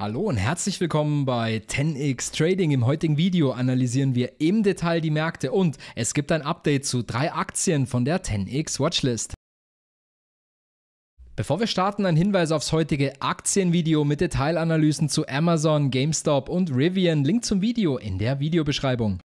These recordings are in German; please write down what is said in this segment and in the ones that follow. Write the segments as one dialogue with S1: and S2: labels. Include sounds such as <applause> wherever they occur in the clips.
S1: Hallo und herzlich willkommen bei 10x Trading. Im heutigen Video analysieren wir im Detail die Märkte und es gibt ein Update zu drei Aktien von der 10x Watchlist. Bevor wir starten, ein Hinweis aufs heutige Aktienvideo mit Detailanalysen zu Amazon, GameStop und Rivian. Link zum Video in der Videobeschreibung.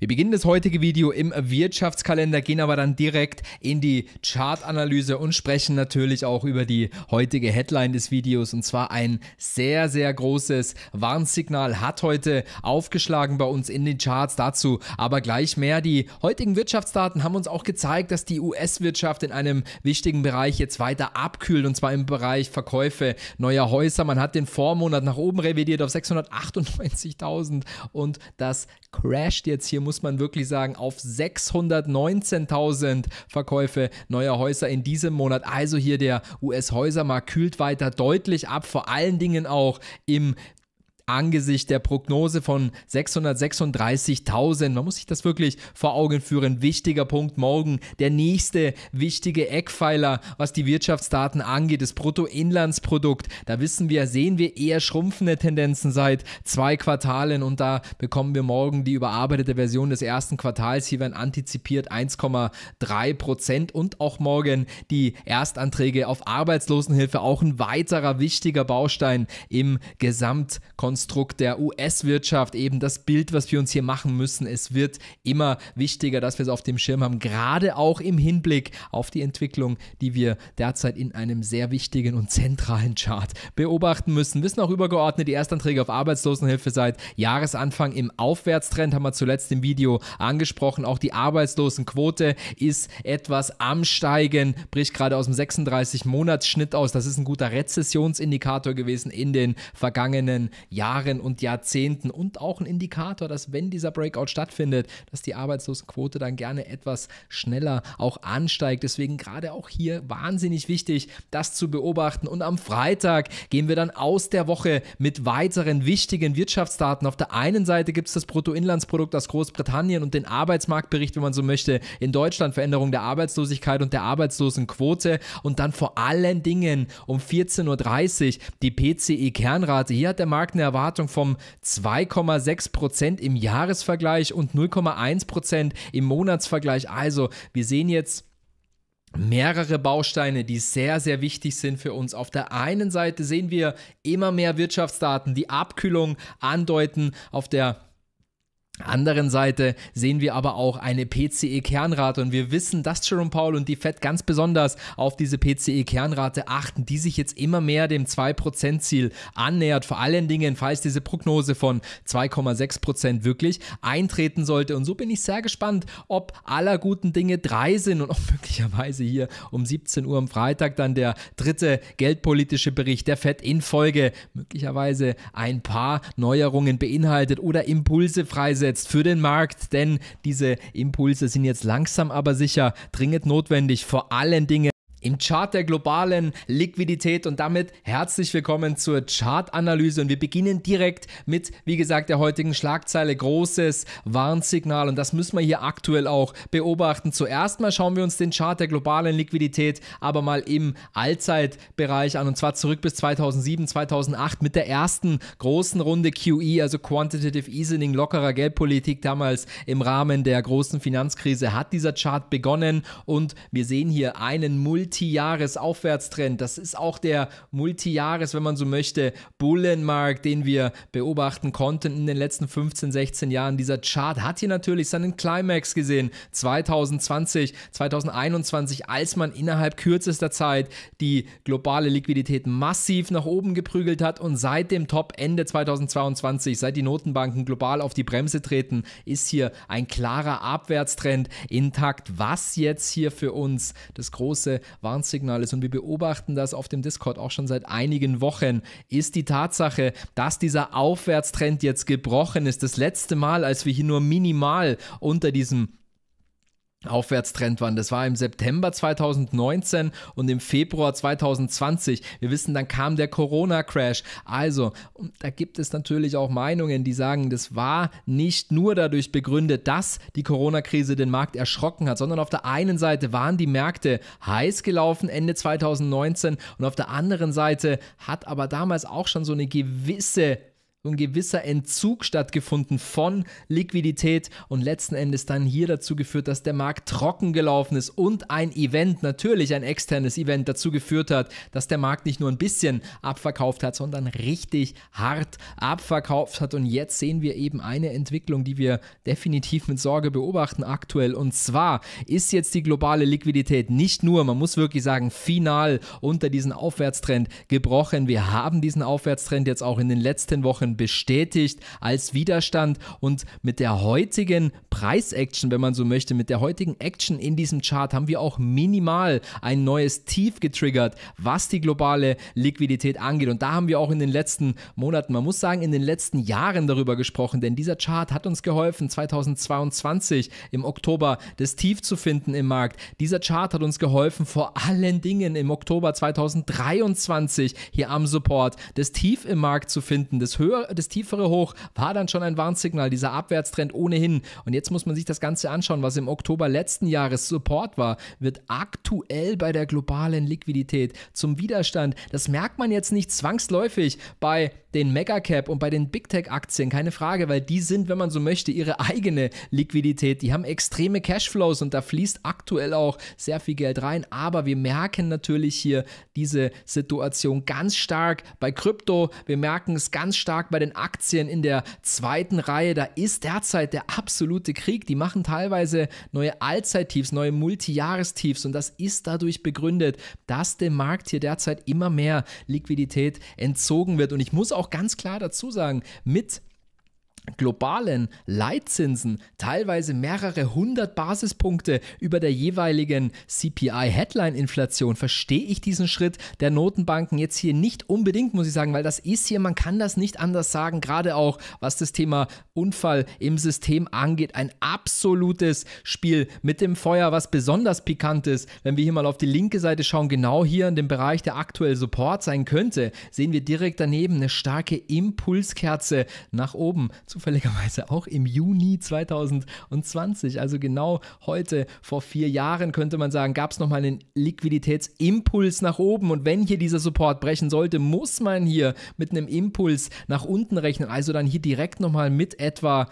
S1: Wir beginnen das heutige Video im Wirtschaftskalender, gehen aber dann direkt in die Chartanalyse und sprechen natürlich auch über die heutige Headline des Videos und zwar ein sehr, sehr großes Warnsignal hat heute aufgeschlagen bei uns in den Charts dazu, aber gleich mehr. Die heutigen Wirtschaftsdaten haben uns auch gezeigt, dass die US-Wirtschaft in einem wichtigen Bereich jetzt weiter abkühlt und zwar im Bereich Verkäufe neuer Häuser. Man hat den Vormonat nach oben revidiert auf 698.000 und das crasht jetzt hier, muss muss man wirklich sagen, auf 619.000 Verkäufe neuer Häuser in diesem Monat. Also hier der US-Häusermarkt kühlt weiter deutlich ab, vor allen Dingen auch im angesichts der Prognose von 636.000. Man muss sich das wirklich vor Augen führen. Wichtiger Punkt morgen. Der nächste wichtige Eckpfeiler, was die Wirtschaftsdaten angeht, das Bruttoinlandsprodukt. Da wissen wir, sehen wir eher schrumpfende Tendenzen seit zwei Quartalen und da bekommen wir morgen die überarbeitete Version des ersten Quartals. Hier werden antizipiert 1,3 Prozent und auch morgen die Erstanträge auf Arbeitslosenhilfe. Auch ein weiterer wichtiger Baustein im Gesamtkonstrukt Konstrukt der US-Wirtschaft, eben das Bild, was wir uns hier machen müssen. Es wird immer wichtiger, dass wir es auf dem Schirm haben, gerade auch im Hinblick auf die Entwicklung, die wir derzeit in einem sehr wichtigen und zentralen Chart beobachten müssen. Wissen auch übergeordnet, die Erstanträge auf Arbeitslosenhilfe seit Jahresanfang im Aufwärtstrend, haben wir zuletzt im Video angesprochen. Auch die Arbeitslosenquote ist etwas am Steigen, bricht gerade aus dem 36-Monats-Schnitt aus. Das ist ein guter Rezessionsindikator gewesen in den vergangenen Jahren. Jahren und Jahrzehnten und auch ein Indikator, dass wenn dieser Breakout stattfindet, dass die Arbeitslosenquote dann gerne etwas schneller auch ansteigt. Deswegen gerade auch hier wahnsinnig wichtig, das zu beobachten. Und am Freitag gehen wir dann aus der Woche mit weiteren wichtigen Wirtschaftsdaten. Auf der einen Seite gibt es das Bruttoinlandsprodukt aus Großbritannien und den Arbeitsmarktbericht, wenn man so möchte, in Deutschland, Veränderung der Arbeitslosigkeit und der Arbeitslosenquote. Und dann vor allen Dingen um 14.30 Uhr die PCE-Kernrate. Hier hat der Markt eine Erwartung von 2,6 im Jahresvergleich und 0,1 im Monatsvergleich. Also wir sehen jetzt mehrere Bausteine, die sehr, sehr wichtig sind für uns. Auf der einen Seite sehen wir immer mehr Wirtschaftsdaten, die Abkühlung andeuten. Auf der anderen Seite sehen wir aber auch eine PCE-Kernrate und wir wissen, dass Jerome Powell und die Fed ganz besonders auf diese PCE-Kernrate achten, die sich jetzt immer mehr dem 2%-Ziel annähert. Vor allen Dingen, falls diese Prognose von 2,6% wirklich eintreten sollte. Und so bin ich sehr gespannt, ob aller guten Dinge drei sind und ob <laughs> möglicherweise hier um 17 Uhr am Freitag dann der dritte geldpolitische Bericht der Fed in Folge möglicherweise ein paar Neuerungen beinhaltet oder Impulse freisetzt umgesetzt für den Markt, denn diese Impulse sind jetzt langsam aber sicher dringend notwendig, vor allen Dingen im Chart der globalen Liquidität und damit herzlich willkommen zur Chartanalyse und wir beginnen direkt mit, wie gesagt, der heutigen Schlagzeile großes Warnsignal und das müssen wir hier aktuell auch beobachten. Zuerst mal schauen wir uns den Chart der globalen Liquidität aber mal im Allzeitbereich an und zwar zurück bis 2007, 2008 mit der ersten großen Runde QE, also Quantitative Easing, lockerer Geldpolitik damals im Rahmen der großen Finanzkrise hat dieser Chart begonnen und wir sehen hier einen Multi Multijahres-Aufwärtstrend. Das ist auch der Multijahres, wenn man so möchte, Bullenmarkt, den wir beobachten konnten in den letzten 15, 16 Jahren. Dieser Chart hat hier natürlich seinen Climax gesehen. 2020, 2021, als man innerhalb kürzester Zeit die globale Liquidität massiv nach oben geprügelt hat und seit dem Top Ende 2022, seit die Notenbanken global auf die Bremse treten, ist hier ein klarer Abwärtstrend intakt. Was jetzt hier für uns das große Warnsignal ist. Und wir beobachten das auf dem Discord auch schon seit einigen Wochen, ist die Tatsache, dass dieser Aufwärtstrend jetzt gebrochen ist. Das letzte Mal, als wir hier nur minimal unter diesem Aufwärtstrend waren. Das war im September 2019 und im Februar 2020. Wir wissen, dann kam der Corona-Crash. Also, da gibt es natürlich auch Meinungen, die sagen, das war nicht nur dadurch begründet, dass die Corona-Krise den Markt erschrocken hat, sondern auf der einen Seite waren die Märkte heiß gelaufen Ende 2019 und auf der anderen Seite hat aber damals auch schon so eine gewisse so ein gewisser Entzug stattgefunden von Liquidität und letzten Endes dann hier dazu geführt, dass der Markt trocken gelaufen ist und ein Event, natürlich ein externes Event dazu geführt hat, dass der Markt nicht nur ein bisschen abverkauft hat, sondern richtig hart abverkauft hat. Und jetzt sehen wir eben eine Entwicklung, die wir definitiv mit Sorge beobachten aktuell. Und zwar ist jetzt die globale Liquidität nicht nur, man muss wirklich sagen, final unter diesen Aufwärtstrend gebrochen. Wir haben diesen Aufwärtstrend jetzt auch in den letzten Wochen Bitcoin bestätigt als Widerstand und mit der heutigen Preis-Action, wenn man so möchte, mit der heutigen Action in diesem Chart haben wir auch minimal ein neues Tief getriggert, was die globale Liquidität angeht. Und da haben wir auch in den letzten Monaten, man muss sagen, in den letzten Jahren darüber gesprochen, denn dieser Chart hat uns geholfen, 2022 im Oktober das Tief zu finden im Markt. Dieser Chart hat uns geholfen, vor allen Dingen im Oktober 2023 hier am Support das Tief im Markt zu finden, das höher tiefer, das tiefere Hoch war dann schon ein Warnsignal, dieser Abwärtstrend ohnehin. Und jetzt muss man sich das Ganze anschauen, was im Oktober letzten Jahres Support war, wird aktuell bei der globalen Liquidität zum Widerstand. Das merkt man jetzt nicht zwangsläufig bei den Megacap und bei den Big Tech Aktien, keine Frage, weil die sind, wenn man so möchte, ihre eigene Liquidität. Die haben extreme Cashflows und da fließt aktuell auch sehr viel Geld rein. Aber wir merken natürlich hier diese Situation ganz stark bei Krypto. Wir merken es ganz stark bei den Aktien in der zweiten Reihe. Da ist derzeit der absolute Krieg. Die machen teilweise neue Allzeittiefs, neue Multijahrestiefs und das ist dadurch begründet, dass dem Markt hier derzeit immer mehr Liquidität entzogen wird. Und ich muss auch ganz klar dazu sagen, mit globalen Leitzinsen teilweise mehrere hundert Basispunkte über der jeweiligen CPI-Headline-Inflation, verstehe ich diesen Schritt der Notenbanken jetzt hier nicht unbedingt, muss ich sagen, weil das ist hier, man kann das nicht anders sagen, gerade auch was das Thema Unfall im System angeht, ein absolutes Spiel mit dem Feuer, was besonders pikant ist. Wenn wir hier mal auf die linke Seite schauen, genau hier in dem Bereich, der aktuell Support sein könnte, sehen wir direkt daneben eine starke Impulskerze nach oben zufälligerweise auch im Juni 2020, also genau heute vor vier Jahren, könnte man sagen, gab es nochmal einen Liquiditätsimpuls nach oben. Und wenn hier dieser Support brechen sollte, muss man hier mit einem Impuls nach unten rechnen. Also dann hier direkt nochmal mit etwa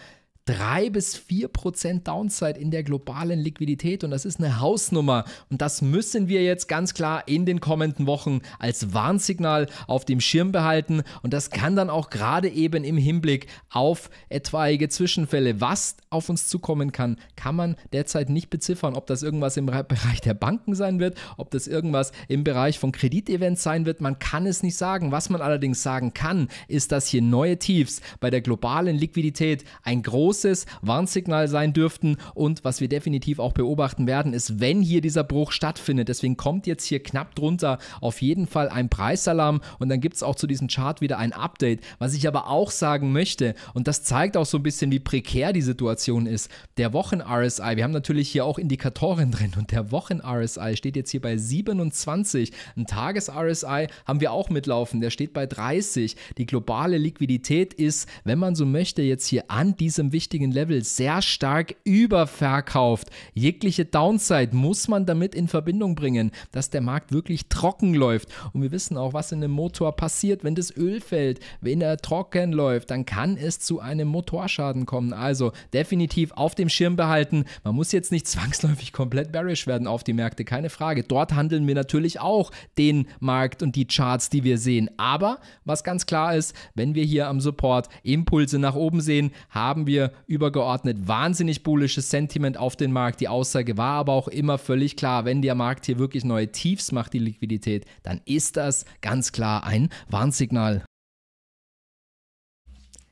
S1: 3 bis 4 Prozent Downside in der globalen Liquidität und das ist eine Hausnummer. Und das müssen wir jetzt ganz klar in den kommenden Wochen als Warnsignal auf dem Schirm behalten. Und das kann dann auch gerade eben im Hinblick auf etwaige Zwischenfälle, was auf uns zukommen kann, kann man derzeit nicht beziffern, ob das irgendwas im Bereich der Banken sein wird, ob das irgendwas im Bereich von Kreditevents sein wird. Man kann es nicht sagen. Was man allerdings sagen kann, ist, dass hier neue Tiefs bei der globalen Liquidität ein großes großes Warnsignal sein dürften. Und was wir definitiv auch beobachten werden, ist, wenn hier dieser Bruch stattfindet. Deswegen kommt jetzt hier knapp drunter auf jeden Fall ein Preisalarm und dann gibt es auch zu diesem Chart wieder ein Update. Was ich aber auch sagen möchte, und das zeigt auch so ein bisschen, wie prekär die Situation ist, der Wochen-RSI, wir haben natürlich hier auch Indikatoren <laughs> drin und der Wochen-RSI steht jetzt hier bei 27. Ein Tages-RSI haben wir auch mitlaufen, der steht bei 30. Die globale Liquidität ist, wenn man so möchte, jetzt hier an diesem wichtigen Level sehr stark überverkauft. Jegliche Downside muss man damit in Verbindung bringen, dass der Markt wirklich trocken läuft. Und wir wissen auch, was in einem Motor passiert, wenn das Öl fällt, wenn er trocken läuft, dann kann es zu einem Motorschaden kommen. Also definitiv auf dem Schirm behalten. Man muss jetzt nicht zwangsläufig komplett bearish werden auf die Märkte, keine Frage. Dort handeln wir natürlich auch den Markt und die Charts, die wir sehen. Aber was ganz klar ist, wenn wir hier am Support Impulse nach oben sehen, haben wir übergeordnet wahnsinnig bullisches Sentiment auf den Markt. Die Aussage war aber auch immer völlig klar, wenn der Markt hier wirklich neue Tiefs macht, die Liquidität, dann ist das ganz klar ein Warnsignal.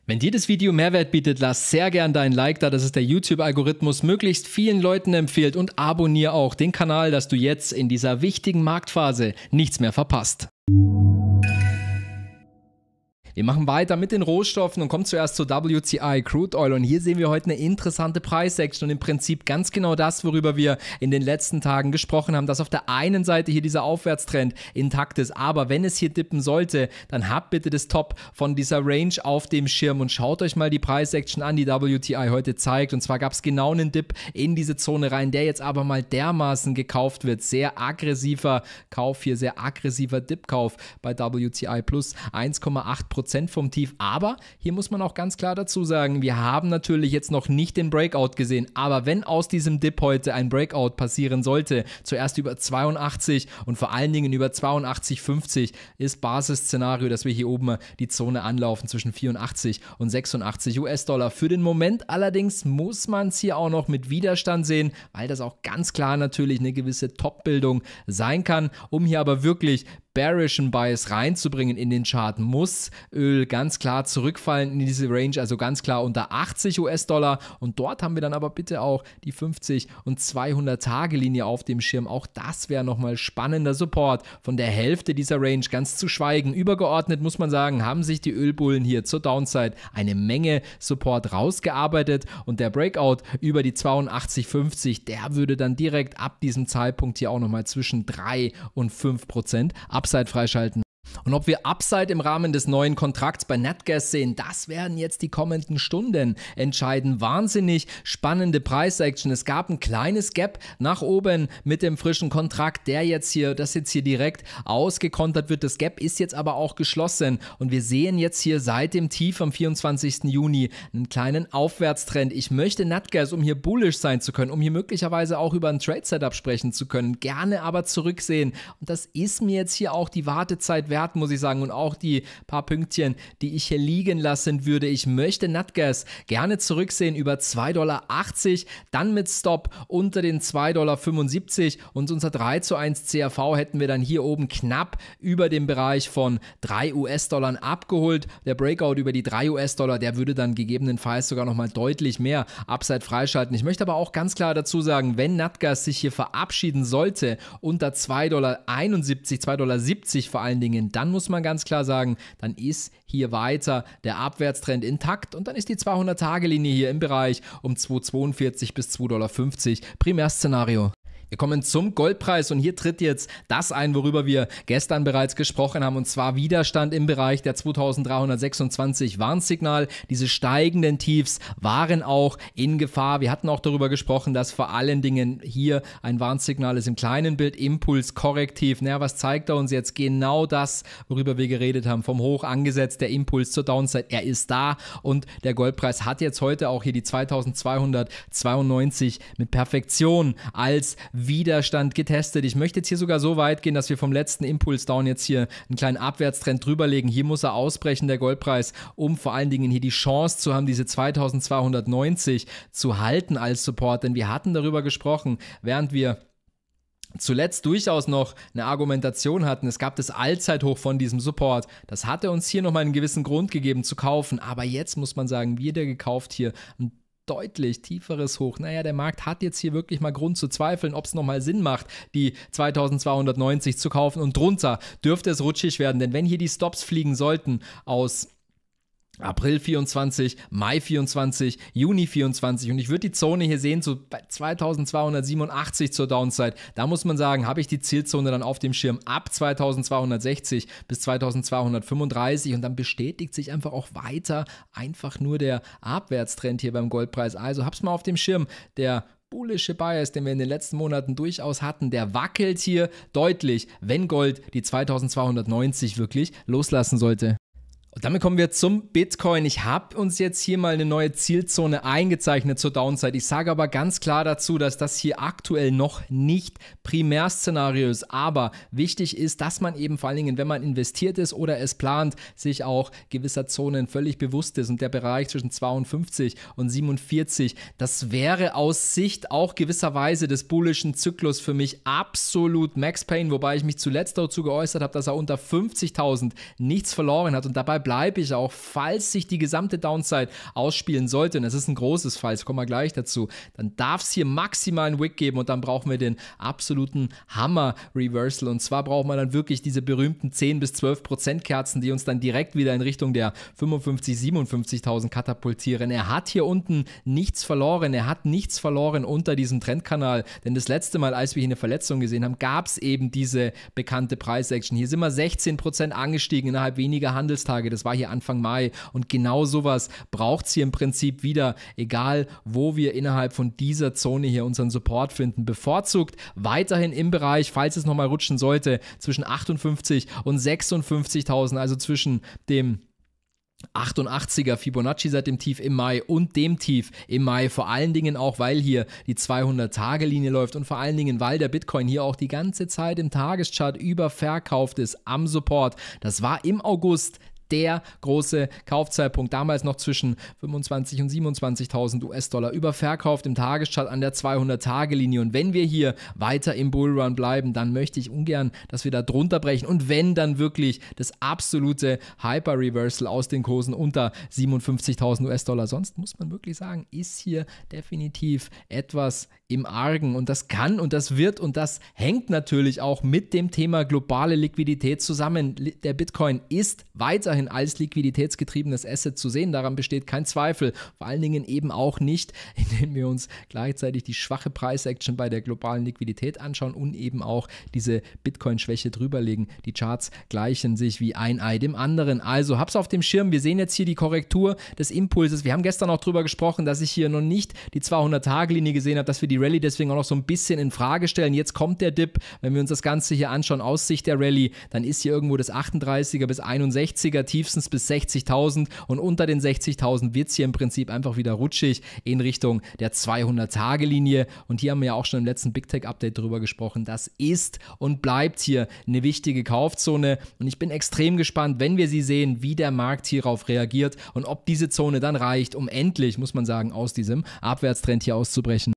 S1: Wenn dir das Video Mehrwert bietet, lass sehr gern dein Like da, dass es der YouTube-Algorithmus möglichst vielen Leuten empfiehlt und abonniere auch den Kanal, dass du jetzt in dieser wichtigen Marktphase nichts mehr verpasst. Wir machen weiter mit den Rohstoffen und kommen zuerst zur WTI Crude Oil. Und hier sehen wir heute eine interessante Preissection und im Prinzip ganz genau das, worüber wir in den letzten Tagen gesprochen haben, dass auf der einen Seite hier dieser Aufwärtstrend intakt ist. Aber wenn es hier dippen sollte, dann habt bitte das Top von dieser Range auf dem Schirm und schaut euch mal die Preissection an, die WTI heute zeigt. Und zwar gab es genau einen Dip in diese Zone rein, der jetzt aber mal dermaßen gekauft wird. Sehr aggressiver Kauf hier, sehr aggressiver Dipkauf bei WTI Plus 1,8%. Prozent vom Tief. Aber hier muss man auch ganz klar dazu sagen, wir haben natürlich jetzt noch nicht den Breakout gesehen. Aber wenn aus diesem Dip heute ein Breakout passieren sollte, zuerst über 82 und vor allen Dingen über 82,50 ist Basisszenario, dass wir hier oben die Zone anlaufen zwischen 84 und 86 US-Dollar. Für den Moment allerdings muss man es hier auch noch mit Widerstand sehen, weil das auch ganz klar natürlich eine gewisse Top-Bildung sein kann, um hier aber wirklich bearischen Bias reinzubringen in den Chart, muss Öl ganz klar zurückfallen in diese Range, also ganz klar unter 80 US-Dollar. Und dort haben wir dann aber bitte auch die 50 und 200 Tage Linie auf dem Schirm. Auch das wäre nochmal spannender Support von der Hälfte dieser Range, ganz zu schweigen. Übergeordnet muss man sagen, haben sich die Ölbullen hier zur Downside eine Menge Support rausgearbeitet und der Breakout über die 82,50, der würde dann direkt ab diesem Zeitpunkt hier auch nochmal zwischen 3 und 5 Prozent ab Upside freischalten. Und ob wir Upside im Rahmen des neuen Kontrakts bei Netgas sehen, das werden jetzt die kommenden Stunden entscheiden. Wahnsinnig spannende Preisaction. Es gab ein kleines Gap nach oben mit dem frischen Kontrakt, der jetzt hier, das jetzt hier direkt ausgekontert wird. Das Gap ist jetzt aber auch geschlossen und wir sehen jetzt hier seit dem Tief am 24. Juni einen kleinen Aufwärtstrend. Ich möchte Netgas, um hier bullish sein zu können, um hier möglicherweise auch über ein Trade Setup sprechen zu können, gerne aber zurücksehen. Und das ist mir jetzt hier auch die Wartezeit wert Kandidaten, muss ich sagen. Und auch die paar Pünktchen, die ich hier liegen lassen würde. Ich möchte Natgas gerne zurücksehen über 2,80 Dollar, dann mit Stop unter den 2,75 Dollar und unser 3 zu 1 CAV hätten wir dann hier oben knapp über dem Bereich von 3 US-Dollar abgeholt. Der Breakout über die 3 US-Dollar, der würde dann gegebenenfalls sogar nochmal deutlich mehr Upside freischalten. Ich möchte aber auch ganz klar dazu sagen, wenn Natgas sich hier verabschieden sollte unter 2,71 Dollar, 2,70 Dollar vor allen Dingen, dann muss man ganz klar sagen, dann ist hier weiter der Abwärtstrend intakt und dann ist die 200-Tage-Linie hier im Bereich um 2,42 bis 2,50 Dollar Primärszenario. Wir kommen zum Goldpreis und hier tritt jetzt das ein, worüber wir gestern bereits gesprochen haben, und zwar Widerstand im Bereich der 2326 Warnsignal. Diese steigenden Tiefs waren auch in Gefahr. Wir hatten auch darüber gesprochen, dass vor allen Dingen hier ein Warnsignal ist im kleinen Bild, Impuls, Korrektiv. Naja, was zeigt er uns jetzt? Genau das, worüber wir geredet haben, vom Hoch angesetzt, der Impuls zur Downside. Er ist da und der Goldpreis hat jetzt heute auch hier die 2292 mit Perfektion als Widerstand getestet. Ich möchte jetzt hier sogar so weit gehen, dass wir vom letzten down jetzt hier einen kleinen Abwärtstrend drüberlegen. Hier muss er ausbrechen, der Goldpreis, um vor allen Dingen hier die Chance zu haben, diese 2290 zu halten als Support. Denn wir hatten darüber gesprochen, während wir zuletzt durchaus noch eine Argumentation hatten. Es gab das Allzeithoch von diesem Support. Das hatte uns hier nochmal einen gewissen Grund gegeben zu kaufen. Aber jetzt muss man sagen, wird er gekauft hier ein deutlich tieferes Hoch. Naja, der Markt hat jetzt hier wirklich mal Grund zu zweifeln, ob es nochmal Sinn macht, die 2290 zu kaufen und drunter dürfte es rutschig werden, denn wenn hier die Stops fliegen sollten aus April 24, Mai 24, Juni 24 und ich würde die Zone hier sehen, so 2287 zur Downside. Da muss man sagen, habe ich die Zielzone dann auf dem Schirm ab 2260 bis 2235 und dann bestätigt sich einfach auch weiter einfach nur der Abwärtstrend hier beim Goldpreis. Also hab's mal auf dem Schirm. Der bullische Bias, den wir in den letzten Monaten durchaus hatten, der wackelt hier deutlich, wenn Gold die 2290 wirklich loslassen sollte. Und damit kommen wir zum Bitcoin. Ich habe uns jetzt hier mal eine neue Zielzone eingezeichnet zur Downside. Ich sage aber ganz klar dazu, dass das hier aktuell noch nicht Primärszenario ist. Aber wichtig ist, dass man eben vor allen Dingen, wenn man investiert ist oder es plant, sich auch gewisser Zonen völlig bewusst ist. Und der Bereich zwischen 52 und 47, das wäre aus Sicht auch gewisserweise des bullischen Zyklus für mich absolut Max Payne, wobei ich mich zuletzt dazu geäußert habe, dass er unter 50.000 nichts verloren hat und dabei bleibe ich auch, falls sich die gesamte Downside ausspielen sollte, und es ist ein großes Falls, kommen wir gleich dazu, dann darf es hier maximal einen Wick geben und dann brauchen wir den absoluten Hammer-Reversal. Und zwar brauchen wir dann wirklich diese berühmten 10 bis 12 Prozent Kerzen, die uns dann direkt wieder in Richtung der 55, 57.000 katapultieren. Er hat hier unten nichts verloren, er hat nichts verloren unter diesem Trendkanal, denn das letzte Mal, als wir hier eine Verletzung gesehen haben, gab es eben diese bekannte Preisaction. Hier sind wir 16 Prozent angestiegen innerhalb weniger Handelstage. Das das war hier Anfang Mai. Und genau sowas braucht es hier im Prinzip wieder, egal wo wir innerhalb von dieser Zone hier unseren Support finden. Bevorzugt weiterhin im Bereich, falls es nochmal rutschen sollte, zwischen 58 und 56.000, also zwischen dem 88er Fibonacci seit dem Tief im Mai und dem Tief im Mai, vor allen Dingen auch, weil hier die 200-Tage-Linie läuft und vor allen Dingen, weil der Bitcoin hier auch die ganze Zeit im Tageschart überverkauft ist am Support. Das war im August der große Kaufzeitpunkt. Damals noch zwischen 25.000 und 27.000 US-Dollar überverkauft im Tageschart an der 200-Tage-Linie. Und wenn wir hier weiter im Bullrun bleiben, dann möchte ich ungern, dass wir da drunter brechen. Und wenn dann wirklich das absolute Hyper-Reversal aus den Kursen unter 57.000 US-Dollar. Sonst muss man wirklich sagen, ist hier definitiv etwas im Argen und das kann und das wird und das hängt natürlich auch mit dem Thema globale Liquidität zusammen. Der Bitcoin ist weiterhin als liquiditätsgetriebenes Asset zu sehen, daran besteht kein Zweifel. Vor allen Dingen eben auch nicht, <laughs> indem wir uns gleichzeitig die schwache Preisaction bei der globalen Liquidität anschauen und eben auch diese Bitcoin-Schwäche drüberlegen. Die Charts gleichen sich wie ein Ei dem anderen. Also hab's auf dem Schirm. Wir sehen jetzt hier die Korrektur des Impulses. Wir haben gestern auch drüber gesprochen, dass ich hier noch nicht die 200-Tage-Linie gesehen habe, dass wir die die Rallye deswegen auch noch so ein bisschen in Frage stellen. Jetzt kommt der Dip. Wenn wir uns das Ganze hier anschauen aus Sicht der Rallye, dann ist hier irgendwo das 38er bis 61er, tiefstens bis 60.000 und unter den 60.000 wird es hier im Prinzip einfach wieder rutschig in Richtung der 200-Tage-Linie. Und hier haben wir ja auch schon im letzten Big Tech-Update drüber gesprochen. Das ist und bleibt hier eine wichtige Kaufzone. Und ich bin extrem gespannt, wenn wir sie sehen, wie der Markt hierauf reagiert und ob diese Zone dann reicht, um endlich, muss man sagen, aus diesem Abwärtstrend hier auszubrechen.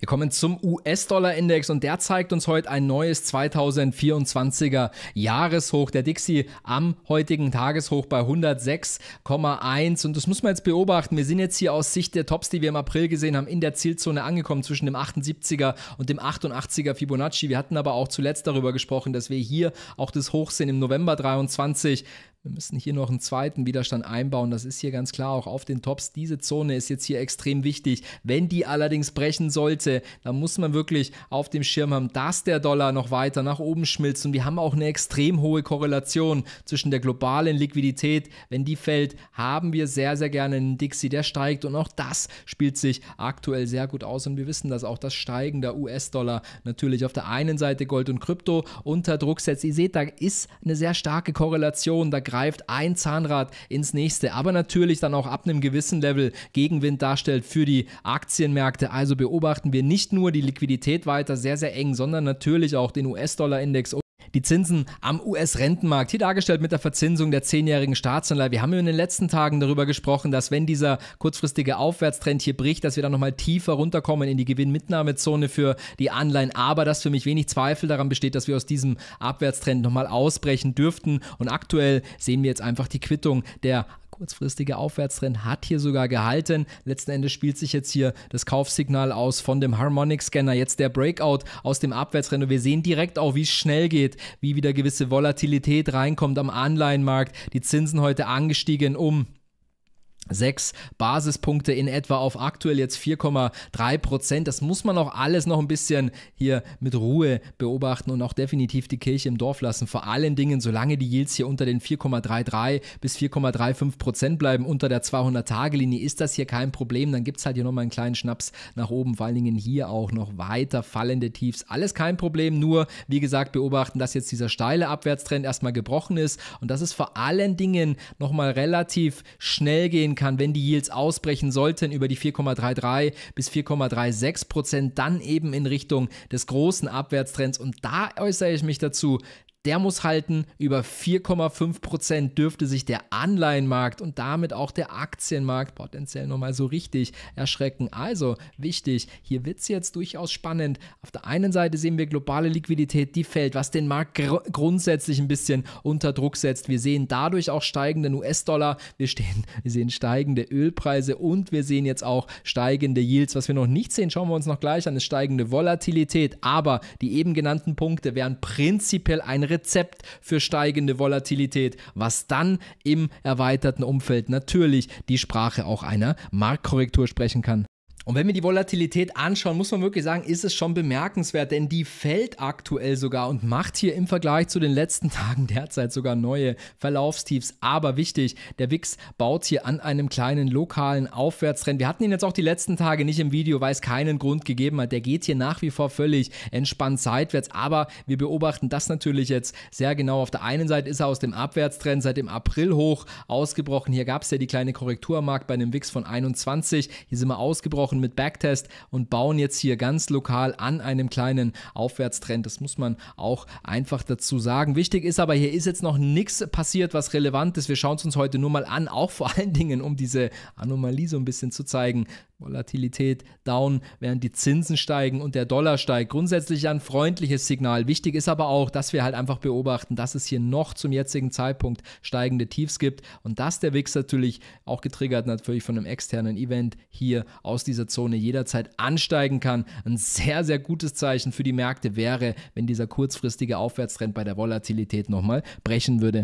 S1: Wir kommen zum US-Dollar-Index und der zeigt uns heute ein neues 2024er Jahreshoch. Der Dixie am heutigen Tageshoch bei 106,1 und das muss man jetzt beobachten. Wir sind jetzt hier aus Sicht der Tops, die wir im April gesehen haben, in der Zielzone angekommen zwischen dem 78er und dem 88er Fibonacci. Wir hatten aber auch zuletzt darüber gesprochen, dass wir hier auch das Hoch sind im November 23. Wir müssen hier noch einen zweiten Widerstand einbauen. Das ist hier ganz klar auch auf den Tops. Diese Zone ist jetzt hier extrem wichtig. Wenn die allerdings brechen sollte, dann muss man wirklich auf dem Schirm haben, dass der Dollar noch weiter nach oben schmilzt. Und wir haben auch eine extrem hohe Korrelation zwischen der globalen Liquidität. Wenn die fällt, haben wir sehr, sehr gerne einen Dixie, der steigt. Und auch das spielt sich aktuell sehr gut aus. Und wir wissen, dass auch das Steigen der US-Dollar natürlich auf der einen Seite Gold und Krypto unter Druck setzt. Ihr seht, da ist eine sehr starke Korrelation. Da greift, ein Zahnrad ins nächste, aber natürlich dann auch ab einem gewissen Level Gegenwind darstellt für die Aktienmärkte. Also beobachten wir nicht nur die Liquidität weiter sehr, sehr eng, sondern natürlich auch den US-Dollar-Index die Zinsen am US-Rentenmarkt, hier dargestellt mit der Verzinsung der zehnjährigen Staatsanleihe. Wir haben in den letzten Tagen darüber gesprochen, dass wenn dieser kurzfristige Aufwärtstrend hier bricht, dass wir dann nochmal tiefer runterkommen in die Gewinnmitnahmezone für die Anleihen. Aber dass für mich wenig Zweifel daran besteht, dass wir aus diesem Abwärtstrend nochmal ausbrechen dürften. Und aktuell sehen wir jetzt einfach die Quittung der kurzfristige Aufwärtstrend hat hier sogar gehalten. Letzten Endes spielt sich jetzt hier das Kaufsignal aus von dem Harmonic Scanner. Jetzt der Breakout aus dem Abwärtstrend. Und wir sehen direkt auch, wie es schnell geht, wie wieder gewisse Volatilität reinkommt am Anleihenmarkt. Die Zinsen heute angestiegen um sechs Basispunkte in etwa auf aktuell jetzt 4,3 Prozent. Das muss man auch alles noch ein bisschen hier mit Ruhe beobachten und auch definitiv die Kirche im Dorf lassen. Vor allen Dingen, solange die Yields hier unter den 4,33 bis 4,35 Prozent bleiben, unter der 200-Tage-Linie, ist das hier kein Problem. Dann gibt es halt hier nochmal einen kleinen Schnaps nach oben. Vor allen Dingen hier auch noch weiter fallende Tiefs. Alles kein Problem. Nur, wie gesagt, beobachten, dass jetzt dieser steile Abwärtstrend erstmal gebrochen ist und dass es vor allen Dingen nochmal relativ schnell gehen kann kann, wenn die Yields ausbrechen sollten über die 4,33 bis 4,36 Prozent, dann eben in Richtung des großen Abwärtstrends. Und da äußere ich mich dazu, der muss halten. Über 4,5 Prozent dürfte sich der Anleihenmarkt und damit auch der Aktienmarkt potenziell nochmal so richtig erschrecken. Also wichtig, hier wird es jetzt durchaus spannend. Auf der einen Seite sehen wir globale Liquidität, die fällt, was den Markt gr grundsätzlich ein bisschen unter Druck setzt. Wir sehen dadurch auch steigenden US-Dollar, wir, wir sehen steigende Ölpreise und wir sehen jetzt auch steigende Yields. Was wir noch nicht sehen, schauen wir uns noch gleich an, ist steigende Volatilität. Aber die eben genannten Punkte wären prinzipiell ein Rezept für steigende Volatilität, was dann im erweiterten Umfeld natürlich die Sprache auch einer Marktkorrektur sprechen kann. Und wenn wir die Volatilität anschauen, muss man wirklich sagen, ist es schon bemerkenswert, denn die fällt aktuell sogar und macht hier im Vergleich zu den letzten <laughs> Tagen derzeit sogar neue Verlaufstiefs. Aber wichtig, der Wix baut hier an einem kleinen lokalen Aufwärtstrend. Wir hatten ihn jetzt auch die letzten Tage nicht im Video, weil es keinen Grund gegeben hat. Der geht hier nach wie vor völlig entspannt seitwärts. Aber wir beobachten das natürlich jetzt sehr genau. Auf der einen Seite ist er aus dem Abwärtstrend seit dem April hoch ausgebrochen. Hier gab es ja die kleine Korrektur am Markt bei einem Wix von 21. Hier sind wir ausgebrochen schon mit Backtest und bauen jetzt hier ganz lokal an einem kleinen Aufwärtstrend. Das muss man auch einfach dazu sagen. Wichtig ist aber, hier ist jetzt noch nichts passiert, was relevant ist. Wir schauen es uns heute nur mal an, auch vor allen Dingen, um diese Anomalie so ein bisschen zu zeigen. Volatilität down, während die Zinsen steigen und der Dollar steigt. Grundsätzlich ein freundliches Signal. Wichtig ist aber auch, dass wir halt einfach beobachten, dass es hier noch zum jetzigen Zeitpunkt steigende Tiefs gibt und dass der Wix natürlich auch getriggert natürlich von einem externen Event hier aus dieser dieser Zone jederzeit ansteigen kann. Ein sehr, sehr gutes Zeichen für die Märkte wäre, wenn dieser kurzfristige Aufwärtstrend bei der Volatilität nochmal brechen würde.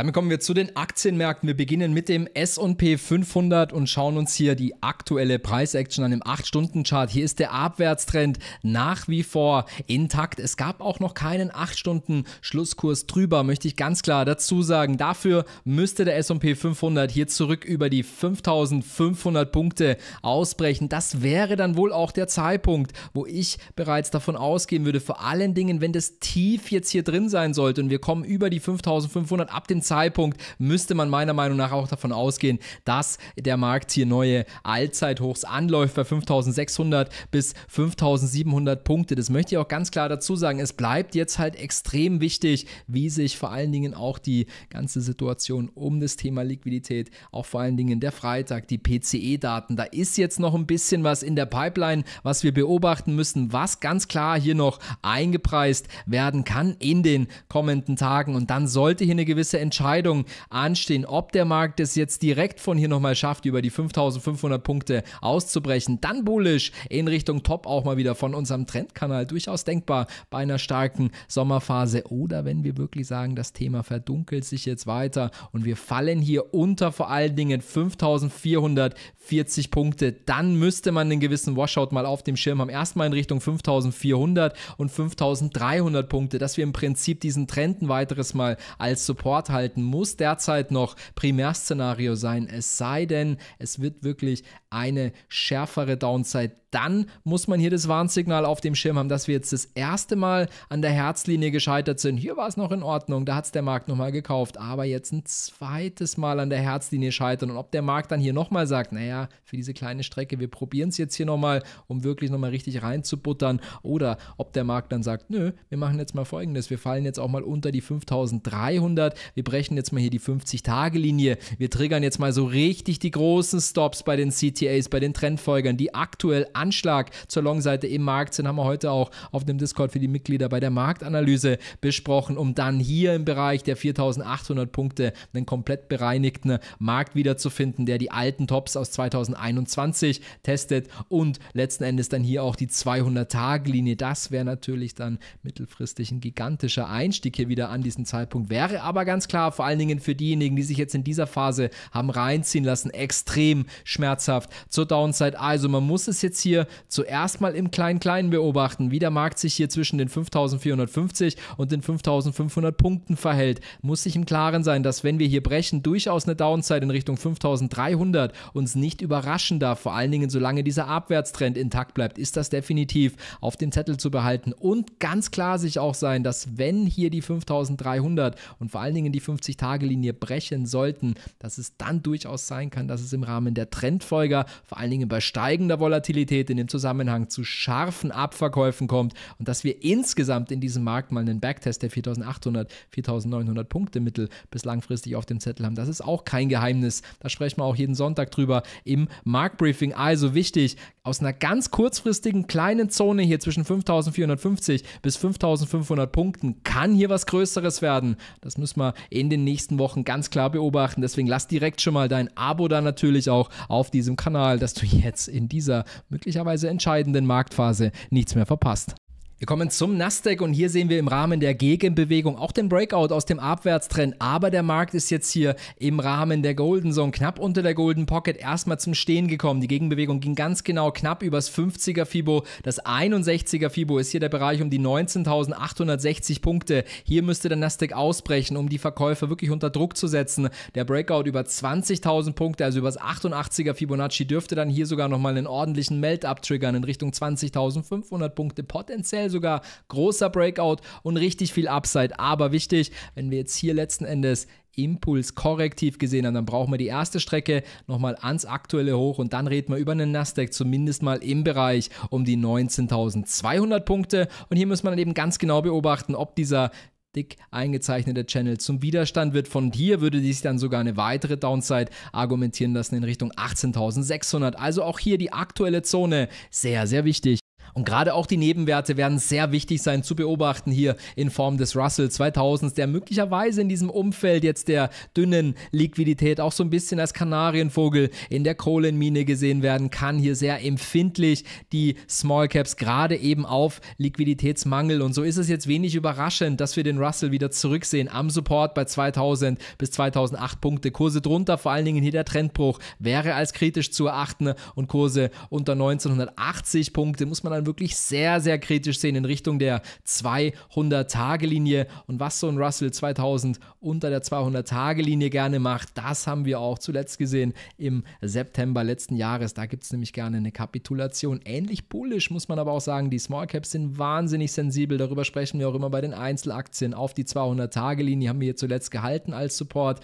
S1: Damit kommen wir zu den Aktienmärkten. Wir beginnen mit dem S&P 500 und schauen uns hier die aktuelle Preisaction an dem 8-Stunden-Chart. Hier ist der Abwärtstrend nach wie vor intakt. Es gab auch noch keinen 8-Stunden-Schlusskurs drüber, möchte ich ganz klar dazu sagen. Dafür müsste der S&P 500 hier zurück über die 5500 Punkte ausbrechen. Das wäre dann wohl auch der Zeitpunkt, wo ich bereits davon ausgehen würde, vor allen Dingen, wenn das Tief jetzt hier drin sein sollte und wir kommen über die 5500 ab dem Zeitpunkt müsste man meiner Meinung nach auch davon ausgehen, dass der Markt hier neue Allzeithochs anläuft bei 5600 bis 5700 Punkte. Das möchte ich auch ganz klar dazu sagen. Es bleibt jetzt halt extrem wichtig, wie sich vor allen Dingen auch die ganze Situation um das Thema Liquidität, auch vor allen Dingen der Freitag, die PCE-Daten, da ist jetzt noch ein bisschen was in der Pipeline, was wir beobachten müssen, was ganz klar hier noch eingepreist werden kann in den kommenden Tagen. Und dann sollte hier eine gewisse Entwicklung Entscheidungen anstehen, ob der Markt es jetzt direkt von hier nochmal schafft, über die 5500 Punkte auszubrechen. Dann bullisch in Richtung Top auch mal wieder von unserem Trendkanal. Durchaus denkbar bei einer starken Sommerphase. Oder wenn wir wirklich sagen, das Thema verdunkelt sich jetzt weiter und wir fallen hier unter vor allen Dingen 5440 Punkte, dann müsste man einen gewissen Washout mal auf dem Schirm haben. Erstmal in Richtung 5400 und 5300 Punkte, dass wir im Prinzip diesen Trend ein weiteres Mal als Support halten festhalten, muss derzeit noch Primärszenario sein, es sei denn, es wird wirklich eine schärfere Downside. Dann muss man hier das Warnsignal auf dem Schirm haben, dass wir jetzt das erste Mal an der Herzlinie gescheitert sind. Hier war es noch in Ordnung, da hat es der Markt nochmal gekauft, aber jetzt ein zweites Mal an der Herzlinie scheitern. Und ob der Markt dann hier nochmal sagt, naja, für diese kleine Strecke, wir probieren es jetzt hier nochmal, um wirklich nochmal richtig reinzubuttern, oder ob der Markt dann sagt, nö, wir machen jetzt mal folgendes, wir fallen jetzt auch mal unter die 5300, wir brechen jetzt mal hier die 50-Tage-Linie. Wir triggern jetzt mal so richtig die großen Stops bei den CTAs, bei den Trendfolgern, die aktuell Anschlag zur Long-Seite im Markt sind. Haben wir heute auch auf dem Discord für die Mitglieder bei der Marktanalyse besprochen, um dann hier im Bereich der 4800 Punkte einen komplett bereinigten Markt wiederzufinden, der die alten Tops aus 2021 testet und letzten Endes dann hier auch die 200-Tage-Linie. Das wäre natürlich dann mittelfristig ein gigantischer Einstieg hier wieder an diesen Zeitpunkt. Wäre aber ganz klar, PK, vor allen Dingen für diejenigen, die sich jetzt in dieser Phase haben reinziehen lassen, extrem schmerzhaft zur Downside. Also man muss es jetzt hier zuerst mal im Klein-Kleinen beobachten, wie der Markt sich hier zwischen den 5450 und den 5500 Punkten verhält. Muss sich im Klaren sein, dass wenn wir hier brechen, durchaus eine Downside in Richtung 5300 uns nicht überraschen darf. Vor allen Dingen, solange dieser Abwärtstrend intakt bleibt, ist das definitiv auf dem Zettel zu behalten und ganz klar sich auch sein, dass wenn hier die 5300 und vor allen Dingen die 5 50-Tage-Linie brechen sollten, dass es dann durchaus sein kann, dass es im Rahmen der Trendfolger, vor allen Dingen bei steigender Volatilität in dem Zusammenhang zu scharfen Abverkäufen kommt und dass wir insgesamt in diesem Markt mal einen Backtest der 4800, 4900 Punkte Mittel bis langfristig auf dem Zettel haben. Das ist auch kein Geheimnis. Da sprechen wir auch jeden Sonntag drüber im Marktbriefing. Also wichtig, aus einer ganz kurzfristigen kleinen Zone hier zwischen 5450 bis 5500 Punkten kann hier was Größeres werden. Das müssen wir in den nächsten Wochen ganz klar beobachten. Deswegen lass direkt schon mal dein Abo da natürlich auch auf diesem Kanal, dass du jetzt in dieser möglicherweise entscheidenden Marktphase nichts mehr verpasst. Wir kommen zum Nasdaq und hier sehen wir im Rahmen der Gegenbewegung auch den Breakout aus dem Abwärtstrend, aber der Markt ist jetzt hier im Rahmen der Golden Zone knapp unter der Golden Pocket erstmal zum Stehen gekommen. Die Gegenbewegung ging ganz genau knapp übers 50er Fibo, das 61er Fibo ist hier der Bereich um die 19.860 Punkte. Hier müsste der Nasdaq ausbrechen, um die Verkäufer wirklich unter Druck zu setzen. Der Breakout über 20.000 Punkte, also übers 88er Fibonacci dürfte dann hier sogar nochmal einen ordentlichen Melt-Up triggern in Richtung 20.500 Punkte potenziell sogar großer Breakout und richtig viel Upside. Aber wichtig, wenn wir jetzt hier letzten Endes Impuls korrektiv gesehen haben, dann brauchen wir die erste Strecke nochmal ans aktuelle Hoch und dann reden wir über einen Nasdaq zumindest mal im Bereich um die 19.200 Punkte. Und hier muss man eben ganz genau beobachten, ob dieser dick eingezeichnete Channel zum Widerstand wird. Von hier würde sich dann sogar eine weitere Downside argumentieren lassen in Richtung 18.600. Also auch hier die aktuelle Zone sehr, sehr wichtig. Und gerade auch die Nebenwerte werden sehr wichtig sein zu beobachten hier in Form des Russell 2000 der möglicherweise in diesem Umfeld jetzt der dünnen Liquidität auch so ein bisschen als Kanarienvogel in der Kohlenmine gesehen werden kann. Hier sehr empfindlich die Small Caps, gerade eben auf Liquiditätsmangel. Und so ist es jetzt wenig überraschend, dass wir den Russell wieder zurücksehen am Support bei 2000 bis 2008 Punkte. Kurse drunter, vor allen Dingen hier der Trendbruch, wäre als kritisch zu erachten und Kurse unter 1980 Punkte muss man dann man wirklich sehr, sehr kritisch sehen in Richtung der 200-Tage-Linie. Und was so ein Russell 2000 unter der 200-Tage-Linie gerne macht, das haben wir auch zuletzt gesehen im September letzten Jahres. Da gibt es nämlich gerne eine Kapitulation. Ähnlich bullisch muss man aber auch sagen, die Small Caps sind wahnsinnig sensibel. Darüber sprechen wir auch immer bei den Einzelaktien. Auf die 200-Tage-Linie haben wir hier zuletzt gehalten als Support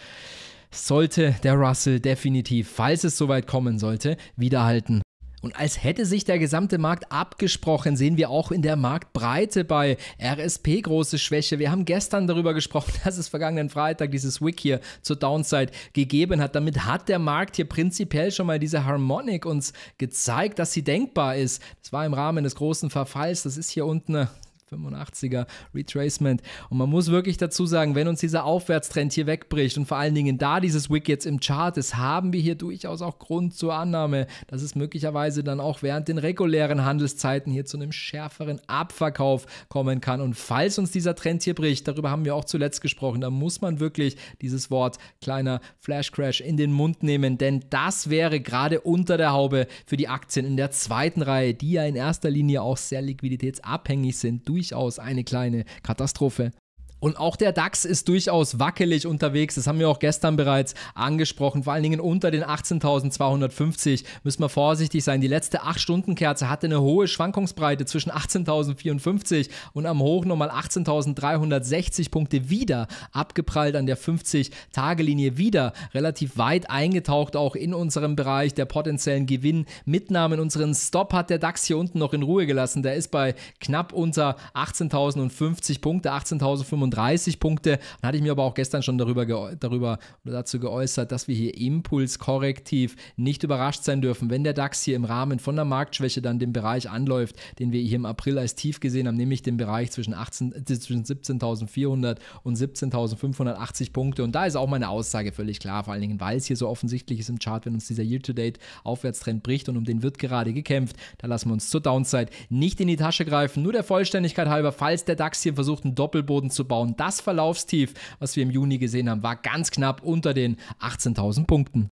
S1: sollte der Russell definitiv, falls es soweit kommen sollte, wiederhalten. Und als hätte sich der gesamte Markt abgesprochen, sehen wir auch in der Marktbreite bei RSP große Schwäche. Wir haben gestern darüber gesprochen, <laughs> dass es vergangenen Freitag dieses Wick hier zur Downside gegeben hat. Damit hat der Markt hier prinzipiell schon mal diese Harmonic uns gezeigt, dass sie denkbar ist. Das war im Rahmen des großen Verfalls. Das ist hier unten eine 85er Retracement. Und man muss wirklich dazu sagen, wenn uns dieser Aufwärtstrend hier wegbricht und vor allen Dingen da dieses Wick jetzt im Chart ist, haben wir hier durchaus auch Grund zur Annahme, dass es möglicherweise dann auch während den regulären Handelszeiten hier zu einem schärferen Abverkauf kommen kann. Und falls uns dieser Trend hier bricht, darüber haben wir auch zuletzt gesprochen, da muss man wirklich dieses Wort kleiner Flash Crash in den Mund nehmen, denn das wäre gerade unter der Haube für die Aktien in der zweiten Reihe, die ja in erster Linie auch sehr liquiditätsabhängig sind. Du durchaus eine kleine Katastrophe. Und auch der DAX ist durchaus wackelig unterwegs. Das haben wir auch gestern bereits angesprochen. Vor allen Dingen unter den 18.250 müssen wir vorsichtig sein. Die letzte 8-Stunden-Kerze hatte eine hohe Schwankungsbreite zwischen 18.054 und am Hoch nochmal 18.360 Punkte wieder abgeprallt an der 50-Tage-Linie wieder. Relativ weit eingetaucht auch in unserem Bereich der potenziellen Gewinnmitnahmen. Unseren Stop hat der DAX hier unten noch in Ruhe gelassen. Der ist bei knapp unter 18.050 Punkte, 18.025. 35 Punkte. Dann hatte ich mir aber auch gestern schon darüber, darüber dazu geäußert, dass wir hier impulskorrektiv nicht überrascht sein dürfen, wenn der DAX hier im Rahmen von der Marktschwäche dann den Bereich anläuft, den wir hier im April als tief gesehen haben, nämlich den Bereich zwischen, äh, zwischen 17.400 und 17.580 Punkte. Und da ist auch meine Aussage völlig klar, vor allen Dingen, weil es hier so offensichtlich ist im Chart, wenn uns dieser Year-to-Date-Aufwärtstrend bricht und um den wird gerade gekämpft. Da lassen wir uns zur Downside nicht in die Tasche greifen. Nur der Vollständigkeit halber, falls der DAX hier versucht, einen Doppelboden zu bauen, aufbauen. Das Verlaufstief, was wir im Juni gesehen haben, war ganz knapp unter den 18.000 Punkten.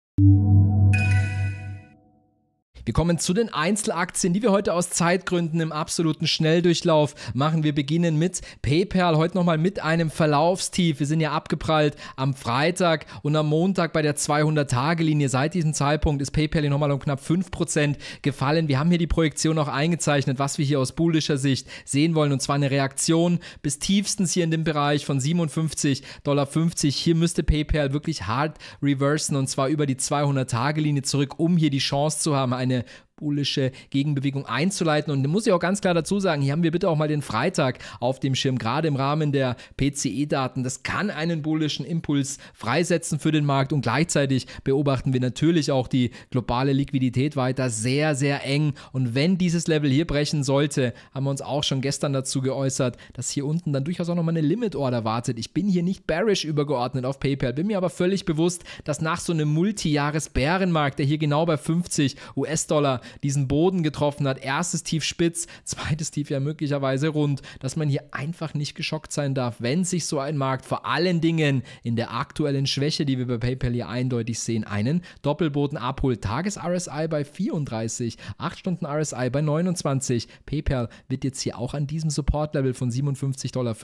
S1: Wir kommen zu den Einzelaktien, die wir heute aus Zeitgründen im absoluten Schnelldurchlauf machen. Wir beginnen mit PayPal, heute nochmal mit einem Verlaufstief. Wir sind ja abgeprallt am Freitag und am Montag bei der 200-Tage-Linie. Seit diesem Zeitpunkt ist PayPal hier nochmal um knapp 5% gefallen. Wir haben hier die Projektion auch eingezeichnet, was wir hier aus bullischer Sicht sehen wollen. Und zwar eine Reaktion bis tiefstens hier in dem Bereich von 57,50 Dollar. Hier müsste PayPal wirklich hart reversen und zwar über die 200-Tage-Linie zurück, um hier die Chance zu haben, eine eine bullische Gegenbewegung einzuleiten. Und muss ich auch ganz klar dazu sagen, hier haben wir bitte auch mal den Freitag auf dem Schirm, gerade im Rahmen der PCE-Daten. Das kann einen bullischen Impuls freisetzen für den Markt und gleichzeitig beobachten wir natürlich auch die globale Liquidität weiter sehr, sehr eng. Und wenn dieses Level hier brechen sollte, haben wir uns auch schon gestern dazu geäußert, dass hier unten dann durchaus auch nochmal eine Limit-Order wartet. Ich bin hier nicht bearish übergeordnet auf PayPal, bin mir aber völlig bewusst, dass nach so einem Multijahres-Bärenmarkt, der hier genau bei 50 US-Dollar diesen Boden getroffen hat. Erstes Tief spitz, <laughs> zweites Tief ja möglicherweise rund, dass man hier einfach nicht geschockt sein darf, wenn sich so ein Markt vor allen Dingen in der aktuellen Schwäche, die wir bei PayPal hier eindeutig sehen, einen Doppelboden abholt. Tages-RSI bei 34, 8 Stunden RSI bei 29. PayPal wird jetzt hier auch an diesem Support-Level von 57,50 Dollar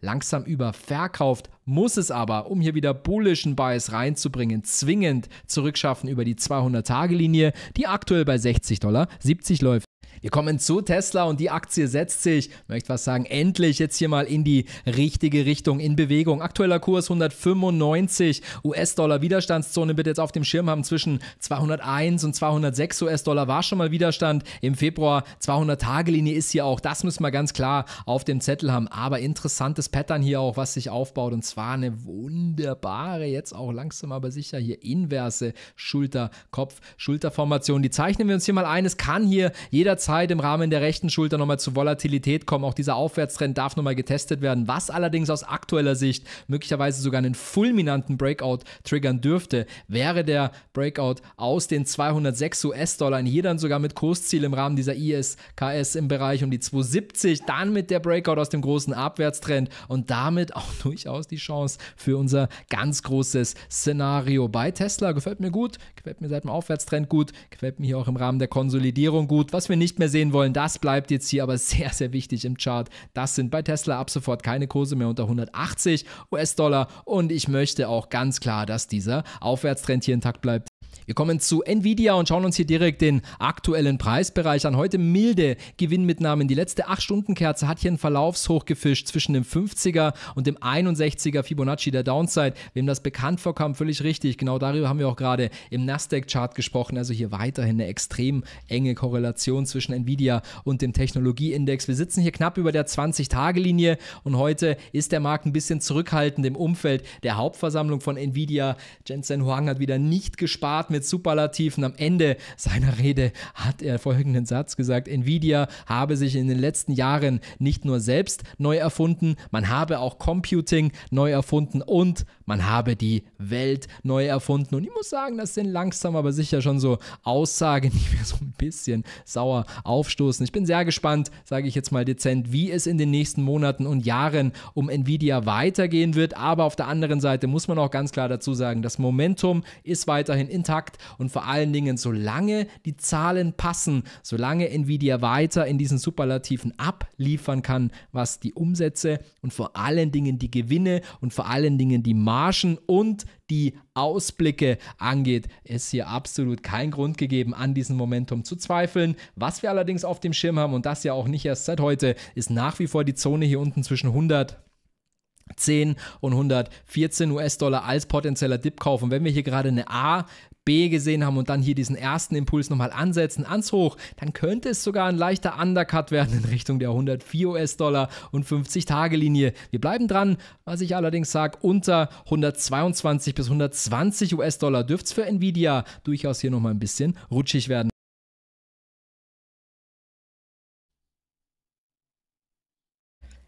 S1: langsam überverkauft muss es aber, um hier wieder bullischen Bias reinzubringen, zwingend zurückschaffen über die 200-Tage-Linie, die aktuell bei 60 Dollar 70 läuft. Wir kommen zu Tesla und die Aktie setzt sich, möchte was sagen, endlich jetzt hier mal in die richtige Richtung, in Bewegung. Aktueller Kurs 195 US-Dollar Widerstandszone bitte jetzt auf dem Schirm haben zwischen 201 und 206 US-Dollar war schon mal Widerstand im Februar. 200-Tage-Linie ist hier auch, das müssen wir ganz klar auf dem Zettel haben. Aber interessantes Pattern hier auch, was sich aufbaut und zwar eine wunderbare, jetzt auch langsam aber sicher hier inverse Schulter-Kopf-Schulterformation. Die zeichnen wir uns hier mal ein. Es kann hier jederzeit Zeit im Rahmen der rechten Schulter nochmal zu Volatilität kommen. Auch dieser Aufwärtstrend darf nochmal getestet werden, was allerdings aus aktueller Sicht möglicherweise sogar einen fulminanten Breakout triggern dürfte. Wäre der Breakout aus den 206 US-Dollar hier dann sogar mit Kursziel im Rahmen dieser ISKS im Bereich um die 270, dann mit der Breakout aus dem großen Abwärtstrend und damit auch <laughs> durchaus die Chance für unser ganz großes Szenario bei Tesla. Gefällt mir gut, gefällt mir seit dem Aufwärtstrend gut, gefällt mir hier auch im Rahmen der Konsolidierung gut. Was wir nicht mehr sehen wollen, das bleibt jetzt hier aber <laughs> sehr, sehr wichtig im Chart. Das sind bei Tesla ab sofort keine Kurse mehr unter 180 US-Dollar und ich möchte auch ganz klar, dass dieser Aufwärtstrend hier intakt bleibt. Wir kommen zu Nvidia und schauen uns hier direkt den aktuellen Preisbereich an. Heute milde Gewinnmitnahmen. Die letzte 8-Stunden-Kerze hat hier einen Verlaufshoch gefischt zwischen dem 50er und dem 61er Fibonacci der Downside. Wem das bekannt vorkam, völlig richtig. Genau darüber haben wir auch gerade im Nasdaq-Chart gesprochen. Also hier weiterhin eine extrem enge Korrelation zwischen Nvidia und dem Technologieindex. Wir sitzen hier knapp über der 20-Tage-Linie und heute ist der Markt ein bisschen zurückhaltend im Umfeld der Hauptversammlung von Nvidia. Jensen Huang hat wieder nicht gespart Staat mit Superlativen. Am Ende seiner Rede hat er folgenden Satz gesagt: Nvidia habe sich in den letzten Jahren nicht nur selbst neu erfunden, man habe auch Computing neu erfunden und man habe die Welt neu erfunden. Und ich muss sagen, das sind langsam aber sicher schon so Aussagen, <laughs> die mir so ein bisschen sauer aufstoßen. Ich bin sehr gespannt, sage ich jetzt mal dezent, wie es in den nächsten Monaten und Jahren um Nvidia weitergehen wird. Aber auf der anderen Seite muss man auch ganz klar dazu sagen, das Momentum ist weiterhin intakt und vor allen Dingen, solange die Zahlen passen, solange Nvidia weiter in diesen Superlativen abliefern kann, was die Umsätze und vor allen Dingen die Gewinne und vor allen Dingen die Margen Margen und die Ausblicke angeht, ist hier absolut kein Grund gegeben, an diesem Momentum zu zweifeln. Was wir allerdings auf dem Schirm haben und das ja auch nicht erst seit heute, ist nach wie vor die Zone hier unten zwischen 100 10 und 114 US-Dollar als potenzieller Dip-Kauf. Und wenn wir hier gerade eine A B gesehen haben und dann hier diesen ersten Impuls nochmal ansetzen ans Hoch, dann könnte es sogar ein leichter Undercut werden in Richtung der 104 US-Dollar und 50-Tage-Linie. Wir bleiben dran, was ich allerdings sage, unter 122 bis 120 US-Dollar dürfte es für Nvidia durchaus hier nochmal ein bisschen rutschig werden.